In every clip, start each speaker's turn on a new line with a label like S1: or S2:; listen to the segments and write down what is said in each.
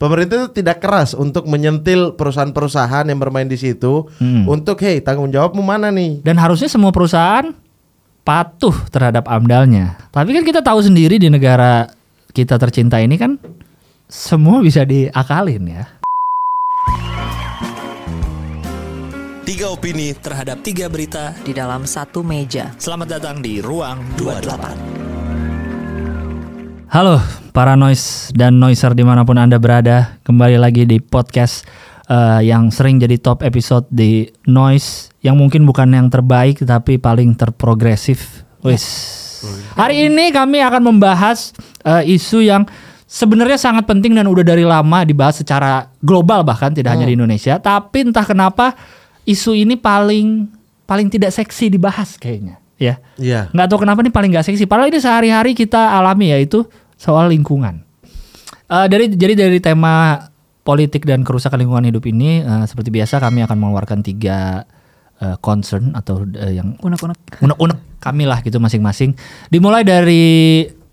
S1: pemerintah itu tidak keras untuk menyentil perusahaan-perusahaan yang bermain di situ hmm. untuk hey tanggung jawabmu mana nih dan harusnya semua perusahaan patuh terhadap amdalnya
S2: tapi kan kita tahu sendiri di negara kita tercinta ini kan semua bisa diakalin ya Tiga opini terhadap tiga berita di dalam satu meja. Selamat datang di Ruang 28. 28. Halo, para noise dan noiser dimanapun Anda berada. Kembali lagi di podcast uh, yang sering jadi top episode di noise. Yang mungkin bukan yang terbaik tapi paling terprogresif. Wis. Hari ini kami akan membahas uh, isu yang sebenarnya sangat penting dan udah dari lama dibahas secara global bahkan tidak hmm. hanya di hmm. Indonesia. Tapi entah kenapa isu ini paling paling tidak seksi dibahas kayaknya ya. Yeah. Nggak tahu kenapa ini paling nggak seksi. Padahal ini sehari-hari kita alami yaitu soal lingkungan. Uh, dari jadi dari tema politik dan kerusakan lingkungan hidup ini uh, seperti biasa kami akan mengeluarkan tiga uh, concern atau uh, yang unek-unek unek-unek kami lah gitu masing-masing. Dimulai dari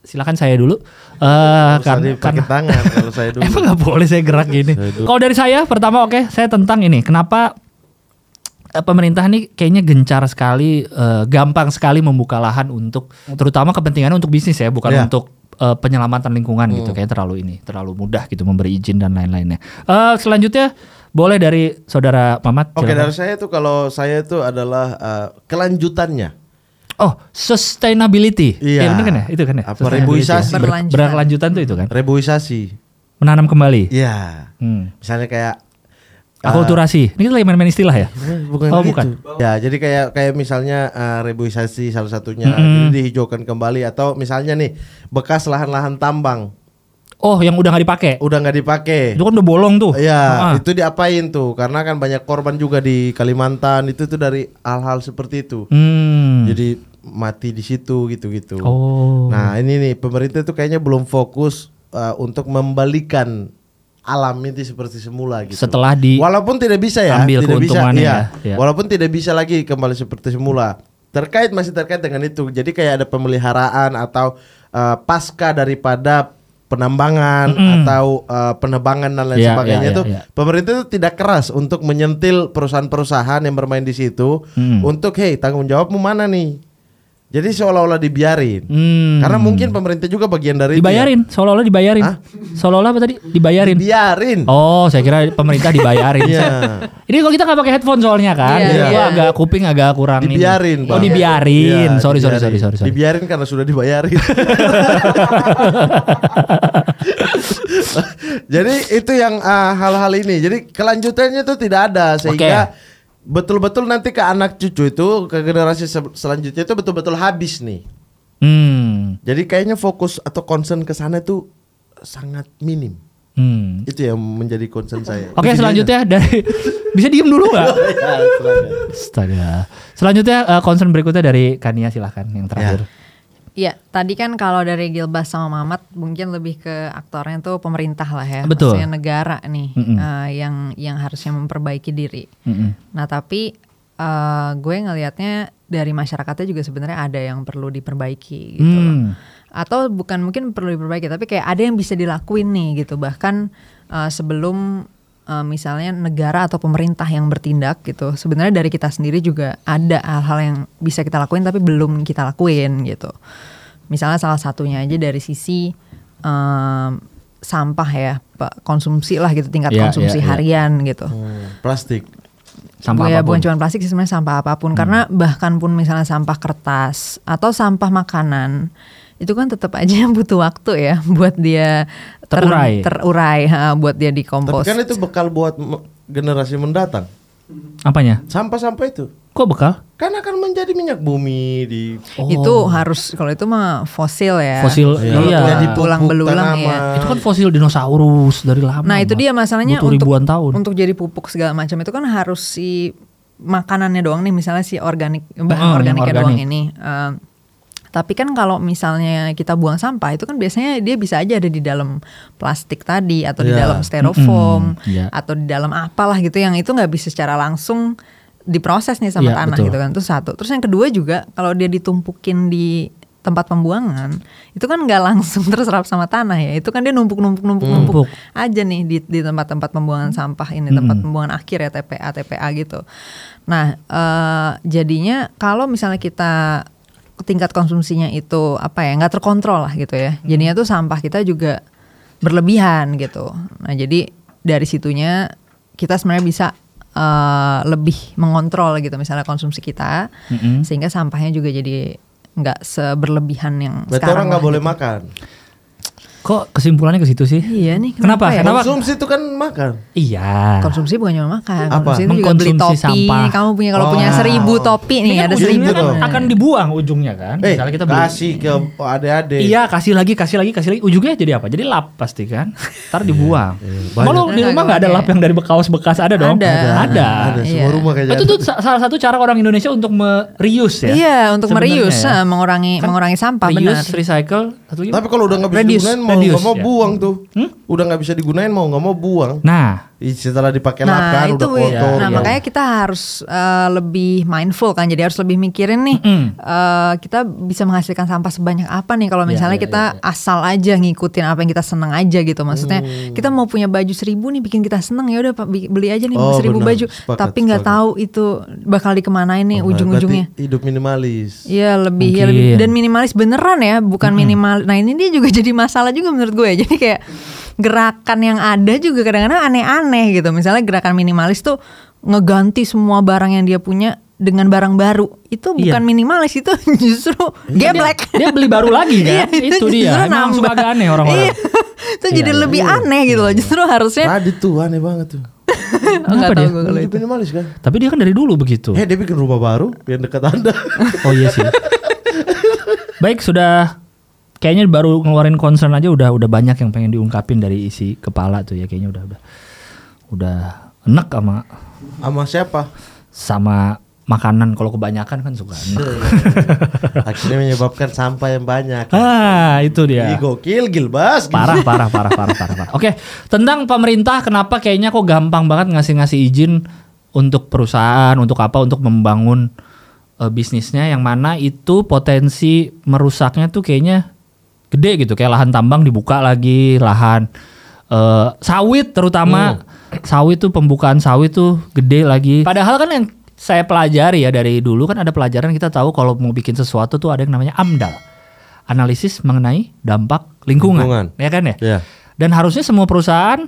S2: silakan saya dulu. Uh, karena tangan saya dulu. nggak boleh saya gerak gini. kalau dari saya pertama oke, okay, saya tentang ini. Kenapa pemerintah ini kayaknya gencar sekali, uh, gampang sekali membuka lahan untuk terutama kepentingan untuk bisnis ya, bukan yeah. untuk uh, penyelamatan lingkungan gitu, hmm. gitu kayak terlalu ini terlalu mudah gitu memberi izin dan lain-lainnya. Uh, selanjutnya boleh dari saudara Mamat. Oke okay, dari
S1: saya itu kalau saya itu adalah uh, kelanjutannya.
S2: Oh, sustainability. Iya. Ya, kan ya? Itu kan ya? Apa reboisasi? Berkelanjutan. Berkelanjutan itu
S1: kan? Reboisasi.
S2: Menanam kembali.
S1: Iya. Hmm. Misalnya kayak Ah. Akulturasi.
S2: Uh, Ini kita lagi main-main istilah ya? Bukan oh, gitu. bukan.
S1: Ya, jadi kayak kayak misalnya uh, reboisasi salah satunya mm-hmm. dihijaukan kembali atau misalnya nih bekas lahan-lahan tambang. Oh, yang udah nggak dipakai? Udah nggak dipakai. Itu kan udah bolong tuh. Iya, ah. itu diapain tuh? Karena kan banyak korban juga di Kalimantan. Itu tuh dari hal-hal seperti itu. Hmm. Jadi mati di situ gitu-gitu. Oh. Nah, ini nih pemerintah tuh kayaknya belum fokus uh, untuk membalikan alami itu seperti semula gitu. Setelah di Walaupun tidak bisa ya, ambil tidak bisa iya. ya. ya. Walaupun tidak bisa lagi kembali seperti semula. Terkait masih terkait dengan itu. Jadi kayak ada pemeliharaan atau uh, pasca daripada penambangan mm -hmm. atau uh, penebangan dan lain yeah, sebagainya yeah, yeah, itu yeah. Ya. pemerintah itu tidak keras untuk menyentil perusahaan-perusahaan yang bermain di situ mm. untuk hey tanggung jawabmu mana nih jadi seolah-olah dibiarin. Hmm. Karena mungkin pemerintah juga bagian dari ya. dibayarin,
S2: ya? seolah-olah dibayarin. Seolah-olah apa tadi? Dibayarin. Dibiarin. Oh, saya kira pemerintah dibayarin. yeah. Ini kalau kita nggak pakai headphone soalnya kan. Yeah. Yeah. yeah. agak kuping agak kurang dibiarin, ini. Oh, dibiarin. Yeah, sorry, sorry, sorry, sorry, sorry.
S1: Dibiarin karena sudah dibayarin. Jadi itu yang ah, hal-hal ini. Jadi kelanjutannya tuh tidak ada sehingga okay betul-betul nanti ke anak cucu itu ke generasi selanjutnya itu betul-betul habis nih.
S2: Hmm.
S1: Jadi kayaknya fokus atau concern ke sana itu sangat minim. Hmm. Itu yang menjadi concern saya. Oke, okay, selanjutnya dari bisa diem dulu nggak? Iya,
S2: Astaga. Selanjutnya uh, concern berikutnya dari Kania silahkan yang terakhir. Ya. Iya,
S3: tadi kan kalau dari Gilbas sama Mamat mungkin lebih ke aktornya tuh pemerintah lah ya, Betul. maksudnya negara nih mm -mm. Uh, yang yang harusnya memperbaiki diri. Mm -mm. Nah tapi uh, gue ngelihatnya dari masyarakatnya juga sebenarnya ada yang perlu diperbaiki gitu. Mm. Atau bukan mungkin perlu diperbaiki, tapi kayak ada yang bisa dilakuin nih gitu. Bahkan uh, sebelum uh, misalnya negara atau pemerintah yang bertindak gitu sebenarnya dari kita sendiri juga ada hal-hal yang bisa kita lakuin tapi belum kita lakuin gitu misalnya salah satunya aja dari sisi um, sampah ya konsumsi lah gitu tingkat yeah, konsumsi yeah, yeah. harian gitu hmm,
S1: plastik sampah ya, bukan cuma
S3: plastik sih sebenarnya sampah apapun hmm. karena bahkan pun misalnya sampah kertas atau sampah makanan itu kan tetap aja butuh waktu ya buat dia terurai terurai ha, buat
S2: dia dikompos. Tapi kan
S1: itu bekal buat generasi mendatang. Apanya? Sampah-sampah itu. Kok bekal? Kan akan menjadi minyak bumi di oh. Itu harus kalau itu mah
S3: fosil ya. Fosil iya. Iya. ya. iya. Jadi tulang belulang ya. Itu kan
S2: fosil dinosaurus dari lama. Nah, itu
S3: dia masalahnya untuk ribuan tahun. Untuk jadi pupuk segala macam itu kan harus si makanannya doang nih misalnya si organik bahan oh, organiknya organik. doang ini. Uh, tapi kan kalau misalnya kita buang sampah itu kan biasanya dia bisa aja ada di dalam plastik tadi atau yeah. di ya, dalam styrofoam mm -hmm. yeah. atau di dalam apalah gitu yang itu nggak bisa secara langsung diproses nih sama yeah, tanah betul. gitu kan. Itu satu. Terus yang kedua juga kalau dia ditumpukin di tempat pembuangan itu kan nggak langsung terserap sama tanah ya itu kan dia numpuk numpuk numpuk hmm. numpuk aja nih di di tempat-tempat pembuangan sampah ini hmm. tempat pembuangan akhir ya TPA TPA gitu nah uh, jadinya kalau misalnya kita tingkat konsumsinya itu apa ya nggak terkontrol lah gitu ya hmm. jadinya tuh sampah kita juga berlebihan gitu nah jadi dari situnya kita sebenarnya bisa uh, lebih mengontrol gitu misalnya konsumsi kita mm -hmm. sehingga sampahnya juga jadi nggak seberlebihan yang
S2: Berarti sekarang nggak boleh gitu. makan Kok kesimpulannya ke situ sih? Iya nih. Kenapa? Kenapa? Ya? kenapa? Konsumsi itu kan makan. Iya. Konsumsi bukan cuma makan. Apa? Konsumsi itu juga beli topi. Sampah. Kamu punya kalau oh. punya seribu topi nih kan ada seribu. Kan akan dibuang ujungnya kan. Eh, Misalnya kita beli. Kasih ke ade-ade. Iya kasih lagi, kasih lagi, kasih lagi. Ujungnya jadi apa? Jadi lap pasti kan. Ntar iya, dibuang. Iya, iya. Kalau di rumah nggak ada lap yang dari bekas bekas ada dong? Ada. Ada. ada. ada. Semua rumah kayaknya. Itu gitu. tuh salah satu cara orang Indonesia untuk merius ya. Iya untuk merius, ya.
S3: eh, mengurangi kan mengurangi sampah. Reuse,
S1: recycle. Tapi kalau udah nggak bisa digunain Radius, mau nggak mau ya. buang tuh. Hmm? Udah nggak bisa digunain mau nggak mau buang. Nah, setelah dipakai nah, lap kan itu, udah iya. kotor. Nah, iya. makanya
S3: kita harus uh, lebih mindful kan. Jadi harus lebih mikirin nih mm. uh, kita bisa menghasilkan sampah sebanyak apa nih kalau iya, misalnya yeah, kita yeah, yeah. asal aja ngikutin apa yang kita seneng aja gitu. Maksudnya mm. kita mau punya baju seribu nih bikin kita seneng ya udah beli aja nih oh, seribu benar. baju. Sepakat, Tapi nggak tahu itu bakal dikemanain nih oh, ujung-ujungnya.
S1: Hidup minimalis.
S3: Iya lebih ya lebih dan minimalis beneran ya bukan mm minimal. Nah ini dia juga jadi masalah juga menurut gue. Jadi kayak gerakan yang ada juga kadang-kadang aneh-aneh gitu. Misalnya gerakan minimalis tuh ngeganti semua barang yang dia punya dengan barang baru itu iya. bukan iya. minimalis itu justru iya, geblek
S2: dia, dia beli baru lagi kan iya, itu, itu dia emang suka agak aneh orang-orang iya,
S1: itu iya, jadi iya, lebih iya, aneh iya. gitu loh iya. justru harusnya tadi tuh aneh banget tuh Kenapa dia? kalau itu. minimalis kan
S2: tapi dia kan dari dulu begitu eh dia bikin rumah baru yang dekat anda oh iya sih baik sudah kayaknya baru ngeluarin concern aja udah udah banyak yang pengen diungkapin dari isi kepala tuh ya kayaknya udah udah udah enak sama sama siapa sama makanan kalau kebanyakan kan suka enak. Iya, iya, iya. akhirnya menyebabkan sampah yang banyak ah itu dia
S1: gokil gilbas parah, parah parah parah parah parah, parah.
S2: oke okay. tentang pemerintah kenapa kayaknya kok gampang banget ngasih ngasih izin untuk perusahaan untuk apa untuk membangun uh, bisnisnya yang mana itu potensi merusaknya tuh kayaknya gede gitu kayak lahan tambang dibuka lagi lahan uh, sawit terutama hmm. sawit tuh pembukaan sawit tuh gede lagi padahal kan yang saya pelajari ya dari dulu kan ada pelajaran kita tahu kalau mau bikin sesuatu tuh ada yang namanya AMDAL analisis mengenai dampak lingkungan, lingkungan. ya kan ya yeah. dan harusnya semua perusahaan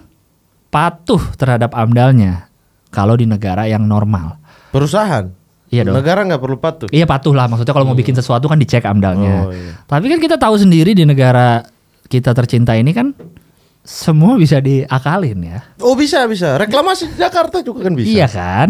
S2: patuh terhadap AMDALnya kalau di negara yang normal perusahaan Iya dong. Negara nggak perlu patuh. Iya patuh lah maksudnya kalau hmm. mau iya. bikin sesuatu kan dicek amdalnya. Oh, iya. Tapi kan kita tahu sendiri di negara kita tercinta ini kan semua bisa diakalin ya.
S1: Oh bisa bisa. Reklamasi Jakarta juga kan bisa. Iya kan.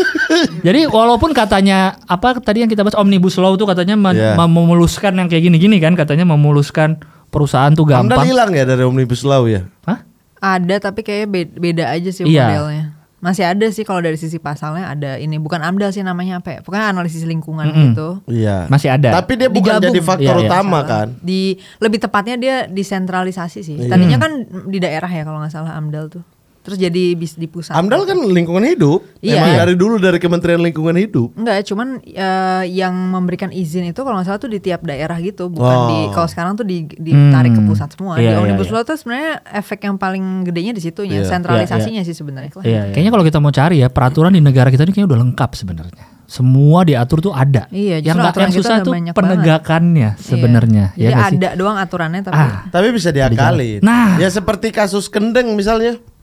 S1: Jadi
S2: walaupun katanya apa tadi yang kita bahas omnibus law tuh katanya yeah. memuluskan yang kayak gini-gini kan katanya memuluskan perusahaan tuh gampang. Amdal hilang ya
S1: dari omnibus law ya? Hah?
S3: Ada tapi kayaknya beda, beda aja sih iya. modelnya masih ada sih kalau dari sisi pasalnya ada ini bukan amdal sih namanya apa ya pokoknya analisis lingkungan mm -hmm. gitu
S1: iya masih ada tapi dia bukan Digabung. jadi faktor iya, iya. utama masalah. kan
S3: di lebih tepatnya dia disentralisasi sih iya. tadinya kan di daerah ya kalau nggak salah amdal tuh terus jadi
S1: bis di pusat. Amdal kan lingkungan hidup. Iya. Emang iya. dari dulu dari Kementerian Lingkungan Hidup.
S3: Enggak, cuman uh, yang memberikan izin itu kalau nggak salah tuh di tiap daerah gitu, bukan oh. di kalau sekarang tuh di, ditarik hmm. ke pusat semua. Iya, di iya, omnibus iya, iya. law tuh sebenarnya efek yang paling gedenya di situ ya, iya, sentralisasinya iya, iya. sih sebenarnya. Iya, iya. Kayaknya
S2: kalau kita mau cari ya peraturan di negara kita ini kayaknya udah lengkap sebenarnya semua diatur tuh ada. Iya, yang gak yang susah tuh penegakannya iya. sebenarnya. Iya.
S3: Ya ada sih? doang aturannya tapi. Ah,
S1: tapi bisa diakali. Nah, ya seperti kasus kendeng misalnya.